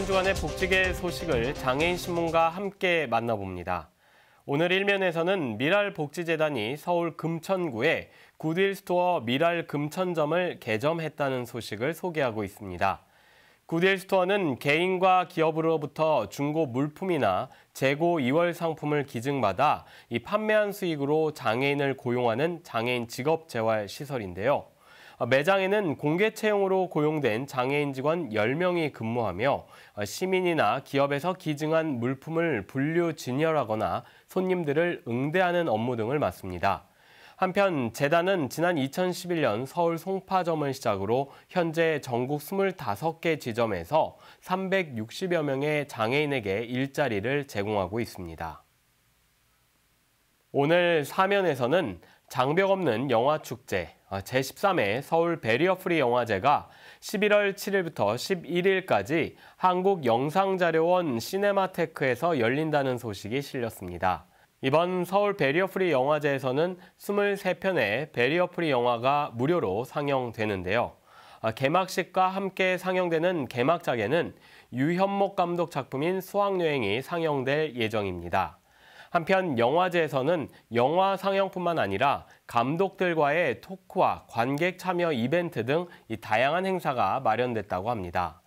한 주간의 복지계 소식을 장애인 신문과 함께 만나봅니다. 오늘 1면에서는 미랄 복지재단이 서울 금천구에 구딜 스토어 미랄 금천점을 개점했다는 소식을 소개하고 있습니다. 구딜 스토어는 개인과 기업으로부터 중고 물품이나 재고 2월 상품을 기증받아 이 판매한 수익으로 장애인을 고용하는 장애인 직업 재활 시설인데요. 어, 매장에는 공개 채용으로 고용된 장애인 직원 10명이 근무하며 어, 시민이나 기업에서 기증한 물품을 분류 진열하거나 손님들을 응대하는 업무 등을 맡습니다. 한편 재단은 지난 2011년 서울 송파점을 시작으로 현재 전국 25개 지점에서 360여 명의 장애인에게 일자리를 제공하고 있습니다. 오늘 사면에서는 장벽 없는 영화 축제 어, 제13회 서울 베리어 프리 영화제가 11월 7일부터 11일까지 한국 영상자료원 시네마테크에서 열린다는 소식이 실렸습니다. 이번 서울 베리어 프리 영화제에서는 23편의 베리어 프리 영화가 무료로 상영되는데요. 어, 개막식과 함께 상영되는 개막작에는 유현목 감독 작품인 수학여행이 상영될 예정입니다. 한편 영화제에서는 영화 상영뿐만 아니라 감독들과의 토크와 관객 참여 이벤트 등 다양한 행사가 마련됐다고 합니다.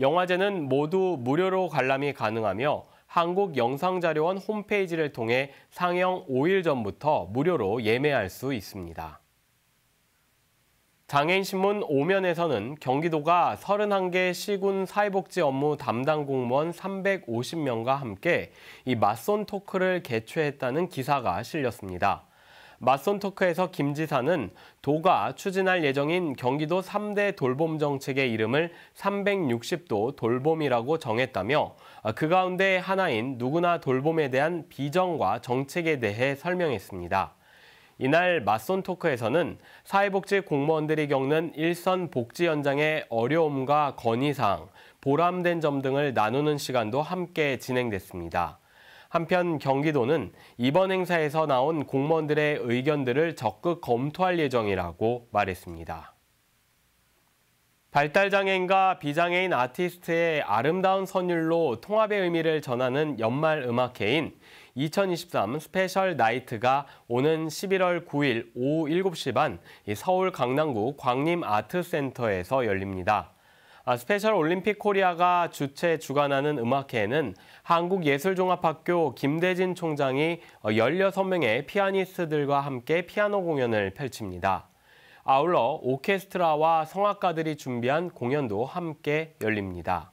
영화제는 모두 무료로 관람이 가능하며 한국영상자료원 홈페이지를 통해 상영 5일 전부터 무료로 예매할 수 있습니다. 장애인신문 5면에서는 경기도가 31개 시군 사회복지 업무 담당 공무원 350명과 함께 이 맞선 토크를 개최했다는 기사가 실렸습니다. 맞선 토크에서 김 지사는 도가 추진할 예정인 경기도 3대 돌봄 정책의 이름을 360도 돌봄이라고 정했다며 그 가운데 하나인 누구나 돌봄에 대한 비전과 정책에 대해 설명했습니다. 이날 맞선 토크에서는 사회복지 공무원들이 겪는 일선 복지 현장의 어려움과 건의사항, 보람된 점 등을 나누는 시간도 함께 진행됐습니다. 한편 경기도는 이번 행사에서 나온 공무원들의 의견들을 적극 검토할 예정이라고 말했습니다. 발달장애인과 비장애인 아티스트의 아름다운 선율로 통합의 의미를 전하는 연말 음악회인 2023 스페셜 나이트가 오는 11월 9일 오후 7시 반 서울 강남구 광림 아트센터에서 열립니다. 아, 스페셜 올림픽 코리아가 주최 주관하는 음악회에는 한국예술종합학교 김대진 총장이 16명의 피아니스트들과 함께 피아노 공연을 펼칩니다. 아울러 오케스트라와 성악가들이 준비한 공연도 함께 열립니다.